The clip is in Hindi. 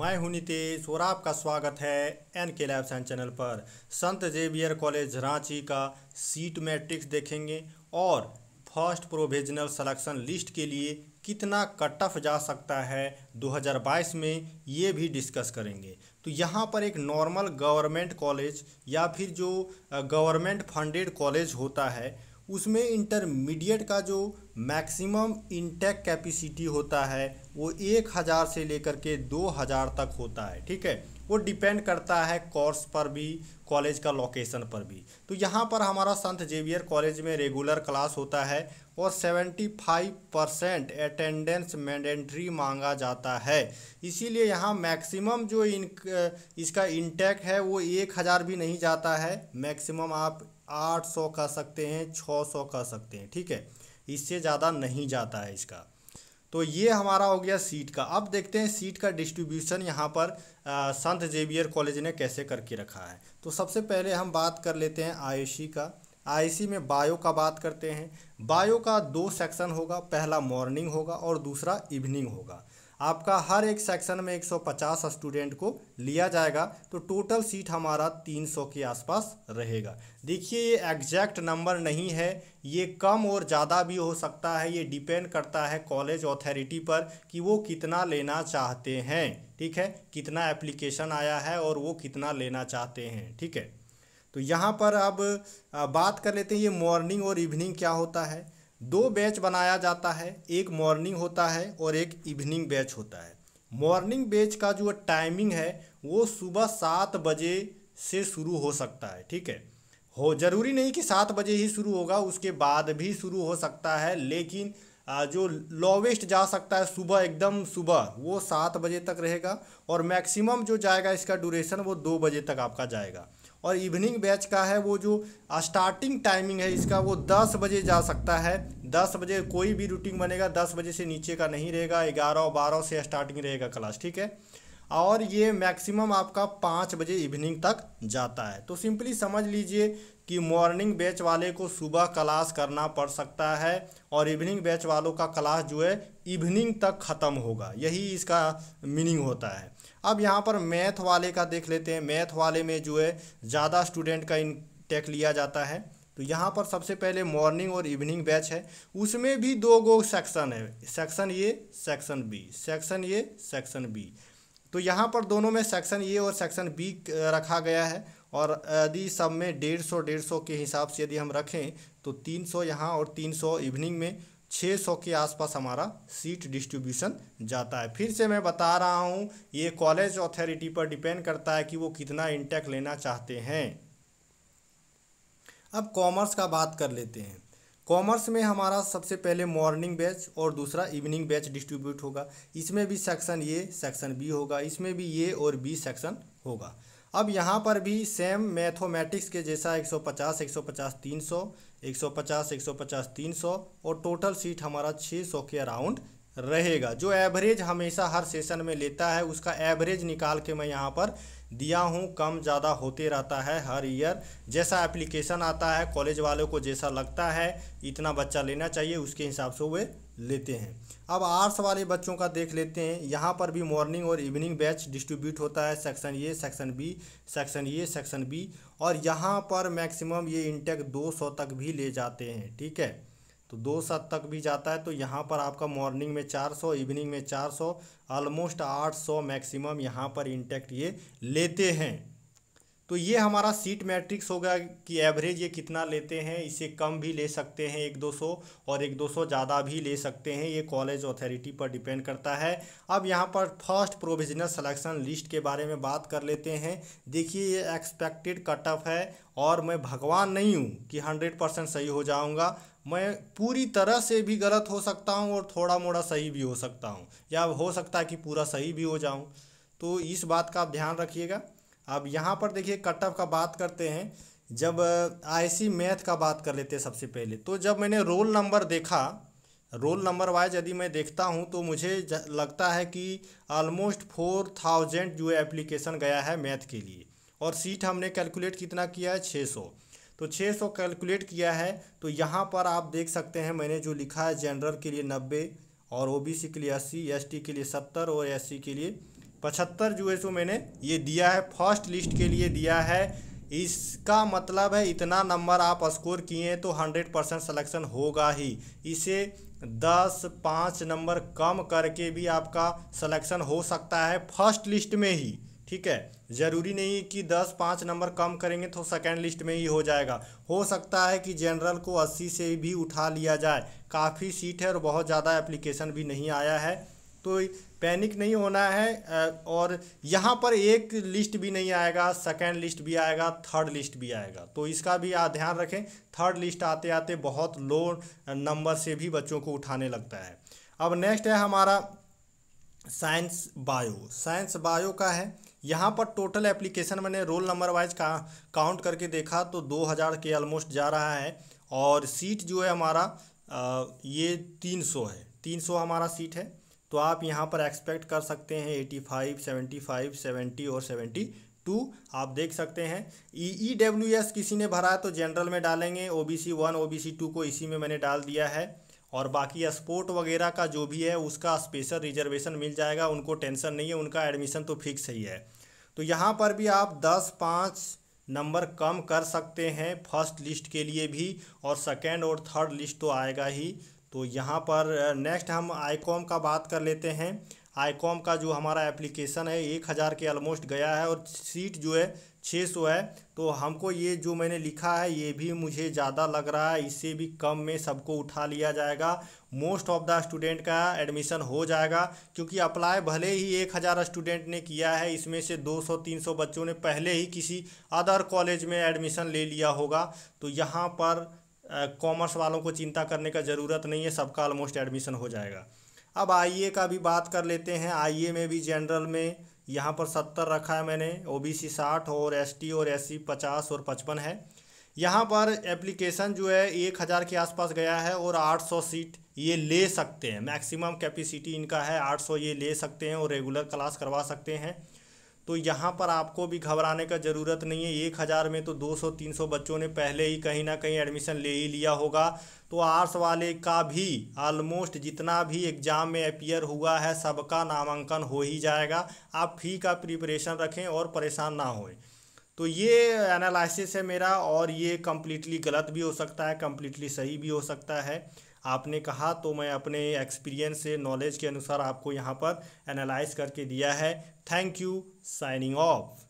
मैं हूं नीतीश और आपका स्वागत है एन के लाइफ साइंस चैनल पर संत जेवियर कॉलेज रांची का सीट मैट्रिक्स देखेंगे और फर्स्ट प्रोविजनल सिलेक्शन लिस्ट के लिए कितना कट ऑफ जा सकता है 2022 में ये भी डिस्कस करेंगे तो यहाँ पर एक नॉर्मल गवर्नमेंट कॉलेज या फिर जो गवर्नमेंट फंडेड कॉलेज होता है उसमें इंटरमीडिएट का जो मैक्सिमम इंटेक कैपेसिटी होता है वो एक हज़ार से लेकर के दो हज़ार तक होता है ठीक है वो डिपेंड करता है कोर्स पर भी कॉलेज का लोकेशन पर भी तो यहाँ पर हमारा संत जेवियर कॉलेज में रेगुलर क्लास होता है और 75 परसेंट अटेंडेंस मैंडेंट्री मांगा जाता है इसीलिए यहाँ मैक्सिमम जो इन इसका इंटेक है वो एक हज़ार भी नहीं जाता है मैक्सिमम आप आठ सौ कह सकते हैं छः सौ कह सकते हैं ठीक है इससे ज़्यादा नहीं जाता है इसका तो ये हमारा हो गया सीट का अब देखते हैं सीट का डिस्ट्रीब्यूशन यहाँ पर संत जेवियर कॉलेज ने कैसे करके रखा है तो सबसे पहले हम बात कर लेते हैं आई का आई में बायो का बात करते हैं बायो का दो सेक्शन होगा पहला मॉर्निंग होगा और दूसरा इवनिंग होगा आपका हर एक सेक्शन में 150 स्टूडेंट को लिया जाएगा तो टोटल सीट हमारा 300 के आसपास रहेगा देखिए ये एग्जैक्ट नंबर नहीं है ये कम और ज़्यादा भी हो सकता है ये डिपेंड करता है कॉलेज अथॉरिटी पर कि वो कितना लेना चाहते हैं ठीक है कितना एप्लीकेशन आया है और वो कितना लेना चाहते हैं ठीक है तो यहाँ पर अब बात कर लेते हैं ये मॉर्निंग और इवनिंग क्या होता है दो बैच बनाया जाता है एक मॉर्निंग होता है और एक इवनिंग बैच होता है मॉर्निंग बैच का जो टाइमिंग है वो सुबह सात बजे से शुरू हो सकता है ठीक है हो जरूरी नहीं कि सात बजे ही शुरू होगा उसके बाद भी शुरू हो सकता है लेकिन जो लोवेस्ट जा सकता है सुबह एकदम सुबह वो सात बजे तक रहेगा और मैक्सिमम जो जाएगा इसका ड्यूरेशन वो दो बजे तक आपका जाएगा और इवनिंग बैच का है वो जो स्टार्टिंग टाइमिंग है इसका वो दस बजे जा सकता है दस बजे कोई भी रूटीन बनेगा दस बजे से नीचे का नहीं रहेगा ग्यारह बारह से स्टार्टिंग रहेगा क्लास ठीक है और ये मैक्सिमम आपका पाँच बजे इवनिंग तक जाता है तो सिंपली समझ लीजिए कि मॉर्निंग बैच वाले को सुबह क्लास करना पड़ सकता है और इवनिंग बैच वालों का क्लास जो है इवनिंग तक ख़त्म होगा यही इसका मीनिंग होता है अब यहाँ पर मैथ वाले का देख लेते हैं मैथ वाले में जो है ज़्यादा स्टूडेंट का इन टेक लिया जाता है तो यहाँ पर सबसे पहले मॉर्निंग और इवनिंग बैच है उसमें भी दो गो सेक्शन है section A section B section A section B तो यहाँ पर दोनों में सेक्शन ए और सेक्शन बी रखा गया है और यदि सब में डेढ़ सौ डेढ़ सौ के हिसाब से यदि हम रखें तो तीन सौ यहाँ और तीन सौ इवनिंग में छः सौ के आसपास हमारा सीट डिस्ट्रीब्यूशन जाता है फिर से मैं बता रहा हूँ ये कॉलेज अथॉरिटी पर डिपेंड करता है कि वो कितना इंटेक लेना चाहते हैं अब कॉमर्स का बात कर लेते हैं कॉमर्स में हमारा सबसे पहले मॉर्निंग बैच और दूसरा इवनिंग बैच डिस्ट्रीब्यूट होगा इसमें भी सेक्शन ए सेक्शन बी होगा इसमें भी ए और बी सेक्शन होगा अब यहाँ पर भी सेम मैथोमेटिक्स के जैसा 150, 150, 300, 150, 150, 300 और टोटल सीट हमारा 600 के अराउंड रहेगा जो एवरेज हमेशा हर सेशन में लेता है उसका एवरेज निकाल के मैं यहाँ पर दिया हूँ कम ज़्यादा होते रहता है हर ईयर जैसा एप्लीकेशन आता है कॉलेज वालों को जैसा लगता है इतना बच्चा लेना चाहिए उसके हिसाब से वे लेते हैं अब आर्ट्स वाले बच्चों का देख लेते हैं यहाँ पर भी मॉर्निंग और इवनिंग बैच डिस्ट्रीब्यूट होता है section A section B section A section B और यहाँ पर मैक्सिमम ये इंटेक 200 तक भी ले जाते हैं ठीक है तो दो सात तक भी जाता है तो यहाँ पर आपका मॉर्निंग में चार सौ इवनिंग में चार सौ ऑलमोस्ट आठ सौ मैक्सिमम यहाँ पर इंटेक्ट ये लेते हैं तो ये हमारा सीट मैट्रिक्स होगा कि एवरेज ये कितना लेते हैं इसे कम भी ले सकते हैं एक दो सौ और एक दो सौ ज़्यादा भी ले सकते हैं ये कॉलेज अथॉरिटी पर डिपेंड करता है अब यहाँ पर फर्स्ट प्रोविजनल सिलेक्शन लिस्ट के बारे में बात कर लेते हैं देखिए ये एक्सपेक्टेड कट ऑफ है और मैं भगवान नहीं हूँ कि हंड्रेड परसेंट सही हो जाऊँगा मैं पूरी तरह से भी गलत हो सकता हूँ और थोड़ा मोड़ा सही भी हो सकता हूँ या हो सकता है कि पूरा सही भी हो जाऊँ तो इस बात का आप ध्यान रखिएगा अब यहाँ पर देखिए कट ऑफ का बात करते हैं जब आईसी मैथ का बात कर लेते हैं सबसे पहले तो जब मैंने रोल नंबर देखा रोल नंबर वाइज यदि मैं देखता हूँ तो मुझे लगता है कि ऑलमोस्ट फोर थाउजेंड जो एप्लीकेशन गया है मैथ के लिए और सीट हमने कैलकुलेट कितना किया है छः सौ तो 600 कैलकुलेट किया है तो यहाँ पर आप देख सकते हैं मैंने जो लिखा है जनरल के लिए नब्बे और ओबीसी के लिए अस्सी एसटी के लिए सत्तर और एससी के लिए पचहत्तर जो है सो मैंने ये दिया है फर्स्ट लिस्ट के लिए दिया है इसका मतलब है इतना नंबर आप स्कोर किए हैं तो हंड्रेड परसेंट सलेक्शन होगा ही इसे दस पाँच नंबर कम करके भी आपका सलेक्शन हो सकता है फर्स्ट लिस्ट में ही ठीक है ज़रूरी नहीं कि दस पाँच नंबर कम करेंगे तो सेकेंड लिस्ट में ही हो जाएगा हो सकता है कि जनरल को अस्सी से भी उठा लिया जाए काफ़ी सीट है और बहुत ज़्यादा एप्लीकेशन भी नहीं आया है तो पैनिक नहीं होना है और यहाँ पर एक लिस्ट भी नहीं आएगा सेकेंड लिस्ट भी आएगा थर्ड लिस्ट भी आएगा तो इसका भी आप ध्यान रखें थर्ड लिस्ट आते आते बहुत लो नंबर से भी बच्चों को उठाने लगता है अब नेक्स्ट है हमारा साइंस बायो साइंस बायो का है यहाँ पर टोटल एप्लीकेशन मैंने रोल नंबर वाइज का काउंट करके देखा तो 2000 के ऑलमोस्ट जा रहा है और सीट जो है हमारा आ, ये 300 है 300 हमारा सीट है तो आप यहाँ पर एक्सपेक्ट कर सकते हैं 85, 75, 70 और 72 आप देख सकते हैं ई ई डब्ल्यू एस किसी ने भरा है तो जनरल में डालेंगे O B C one O B C two को इसी में मैंने डाल दिया है और बाकी स्पोर्ट वगैरह का जो भी है उसका स्पेशल रिजर्वेशन मिल जाएगा उनको टेंशन नहीं है उनका एडमिशन तो फिक्स ही है तो यहाँ पर भी आप दस पाँच नंबर कम कर सकते हैं फर्स्ट लिस्ट के लिए भी और सेकेंड और थर्ड लिस्ट तो आएगा ही तो यहाँ पर नेक्स्ट हम आईकॉम का बात कर लेते हैं आईकॉम का जो हमारा एप्लीकेशन है एक हज़ार के ऑलमोस्ट गया है और सीट जो है छः सौ है तो हमको ये जो मैंने लिखा है ये भी मुझे ज़्यादा लग रहा है इससे भी कम में सबको उठा लिया जाएगा मोस्ट ऑफ द स्टूडेंट का एडमिशन हो जाएगा क्योंकि अप्लाई भले ही एक हज़ार स्टूडेंट ने किया है इसमें से 200-300 बच्चों ने पहले ही किसी अदर कॉलेज में एडमिशन ले लिया होगा तो यहाँ पर कॉमर्स वालों को चिंता करने का ज़रूरत नहीं है सबका ऑलमोस्ट एडमिशन हो जाएगा अब आईए का भी बात कर लेते हैं आईए में भी जनरल में यहाँ पर सत्तर रखा है मैंने ओबीसी साठ और एसटी और एससी e पचास और पचपन है यहाँ पर एप्लीकेशन जो है एक हज़ार के आसपास गया है और आठ सौ सीट ये ले सकते हैं मैक्सिमम कैपेसिटी इनका है आठ सौ ये ले सकते हैं और रेगुलर क्लास करवा सकते हैं तो यहाँ पर आपको भी घबराने का ज़रूरत नहीं है एक हज़ार में तो 200-300 बच्चों ने पहले ही कहीं ना कहीं एडमिशन ले ही लिया होगा तो आर्ट्स वाले का भी ऑलमोस्ट जितना भी एग्ज़ाम में अपियर हुआ है सबका नामांकन हो ही जाएगा आप फी का प्रिपरेशन रखें और परेशान ना होए तो ये एनालिसिस है मेरा और ये कम्प्लीटली गलत भी हो सकता है कम्प्लीटली सही भी हो सकता है आपने कहा तो मैं अपने एक्सपीरियंस से नॉलेज के अनुसार आपको यहाँ पर एनालाइज करके दिया है थैंक यू साइनिंग ऑफ